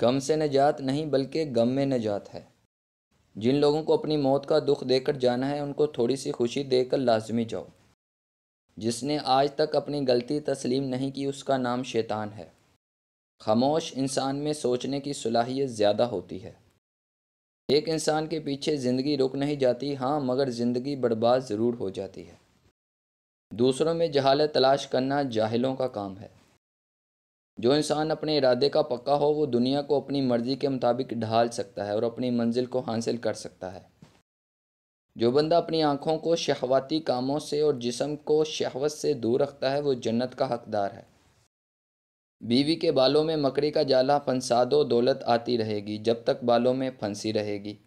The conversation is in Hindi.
गम से निजात नहीं बल्कि गम में निजात है जिन लोगों को अपनी मौत का दुख देकर जाना है उनको थोड़ी सी खुशी देकर लाजमी जाओ जिसने आज तक अपनी गलती तस्लीम नहीं की उसका नाम शैतान है खामोश इंसान में सोचने की सलाहियत ज़्यादा होती है एक इंसान के पीछे ज़िंदगी रुक नहीं जाती हाँ मगर ज़िंदगी बर्बाद ज़रूर हो जाती है दूसरों में जहालत तलाश करना जाहिलों का काम है जो इंसान अपने इरादे का पक्का हो वो दुनिया को अपनी मर्ज़ी के मुताबिक ढाल सकता है और अपनी मंजिल को हासिल कर सकता है जो बंदा अपनी आँखों को शहवाती कामों से और जिसम को शहवत से दूर रखता है वो जन्नत का हकदार है बीवी के बालों में मकड़ी का जाला फंसा दो दौलत आती रहेगी जब तक बालों में फंसी रहेगी